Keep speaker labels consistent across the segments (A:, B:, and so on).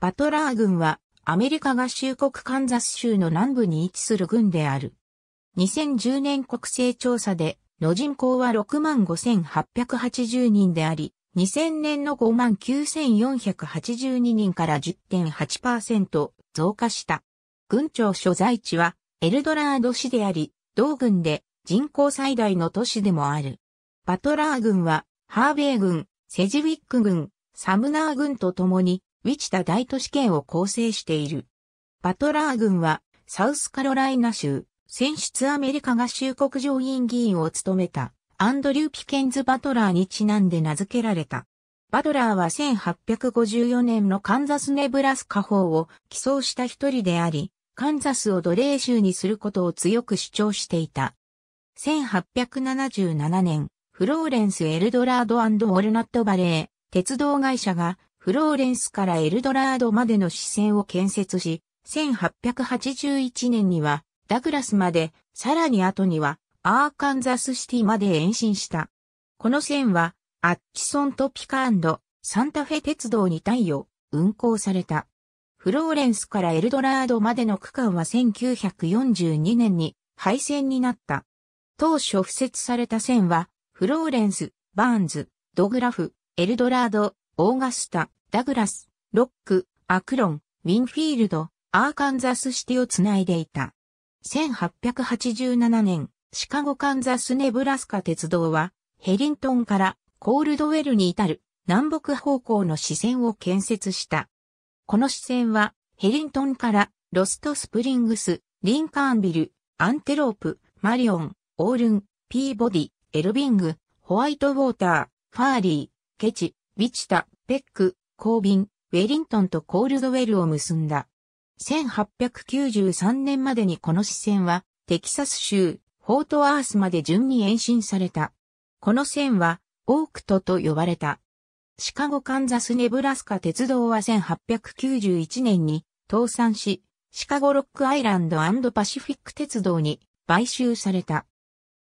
A: バトラー軍はアメリカ合衆国カンザス州の南部に位置する軍である。2010年国勢調査での人口は65,880人であり、2000年の59,482人から10.8%増加した。軍庁所在地はエルドラード市であり、同軍で人口最大の都市でもある。バトラー軍はハーベイ軍、セジウィック軍、サムナー軍と共にウィチタ大都市圏を構成している。バトラー軍は、サウスカロライナ州、選出アメリカ合衆国上院議員を務めた、アンドリュー・ピケンズ・バトラーにちなんで名付けられた。バトラーは1854年のカンザス・ネブラスカ法を起草した一人であり、カンザスを奴隷州にすることを強く主張していた。1877年、フローレンス・エルドラードオルナット・バレー、鉄道会社がフローレンスからエルドラードまでの支線を建設し、1881年にはダグラスまで、さらに後にはアーカンザスシティまで延伸した。この線は、アッチソンとピカサンタフェ鉄道に対応、運行された。フローレンスからエルドラードまでの区間は1942年に廃線になった。当初付設された線は、フローレンス、バーンズ、ドグラフ、エルドラード、オーガスタ、ダグラス、ロック、アクロン、ウィンフィールド、アーカンザスシティをつないでいた。1887年、シカゴカンザスネブラスカ鉄道は、ヘリントンからコールドウェルに至る南北方向の支線を建設した。この支線は、ヘリントンからロストスプリングス、リンカーンビル、アンテロープ、マリオン、オールン、ピーボディ、エルビング、ホワイトウォーター、ファーリー、ケチ、ビチタ、ペック、ビ便、ウェリントンとコールドウェルを結んだ。1893年までにこの支線は、テキサス州、フォートアースまで順に延伸された。この線は、オークトと呼ばれた。シカゴ・カンザス・ネブラスカ鉄道は1891年に倒産し、シカゴ・ロックアイランドパシフィック鉄道に買収された。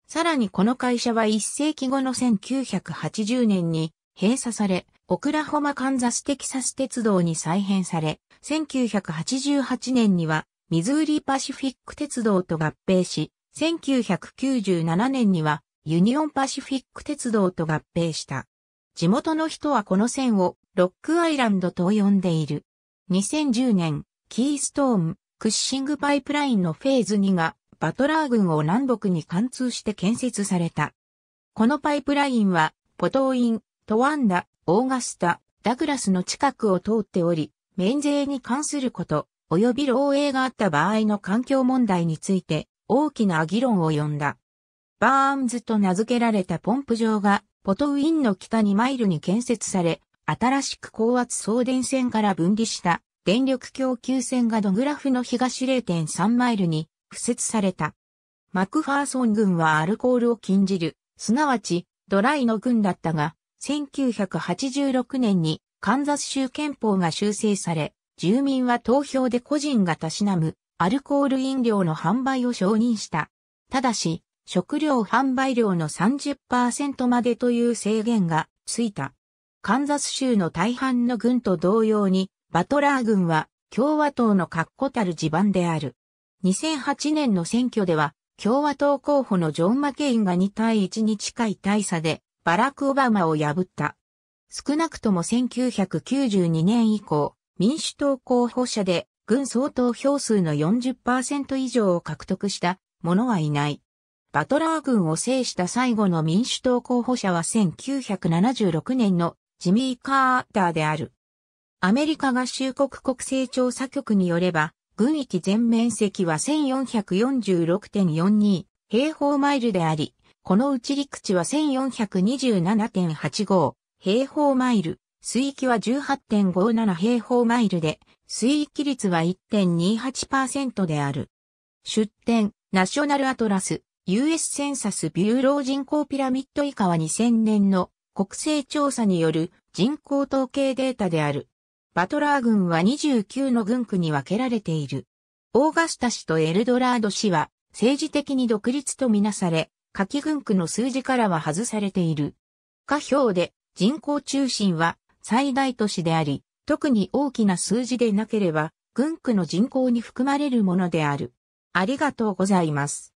A: さらにこの会社は1世紀後の1980年に閉鎖され、オクラホマカンザステキサス鉄道に再編され、1988年にはミズーリパシフィック鉄道と合併し、1997年にはユニオンパシフィック鉄道と合併した。地元の人はこの線をロックアイランドと呼んでいる。2010年、キーストーン、クッシングパイプラインのフェーズ2がバトラー軍を南北に貫通して建設された。このパイプラインは、ポトーイン、トワンダ、オーガスタ、ダグラスの近くを通っており、免税に関すること、及び漏洩があった場合の環境問題について、大きな議論を呼んだ。バーンズと名付けられたポンプ場が、ポトウィンの北2マイルに建設され、新しく高圧送電線から分離した電力供給線がドグラフの東0.3マイルに敷設された。マクファーソン軍はアルコールを禁じる、すなわちドライの軍だったが、1986年にカンザス州憲法が修正され、住民は投票で個人がたしなむアルコール飲料の販売を承認した。ただし、食料販売量の30%までという制限がついた。カンザス州の大半の軍と同様に、バトラー軍は共和党の確固たる地盤である。2008年の選挙では、共和党候補のジョン・マケインが2対1に近い大差でバラク・オバマを破った。少なくとも1992年以降、民主党候補者で軍総投票数の40%以上を獲得した者はいない。バトラー軍を制した最後の民主党候補者は1976年のジミー・カーターである。アメリカ合衆国国勢調査局によれば、軍域全面積は1446.42平方マイルであり、このうち陸地は1427.85平方マイル、水域は18.57平方マイルで、水域率は1.28%である。出展、ナショナルアトラス、US センサスビューロー人口ピラミッド以下は2000年の国勢調査による人口統計データである。バトラー軍は29の軍区に分けられている。オーガスタ氏とエルドラード氏は政治的に独立とみなされ、下記軍区の数字からは外されている。下表で人口中心は最大都市であり、特に大きな数字でなければ、軍区の人口に含まれるものである。ありがとうございます。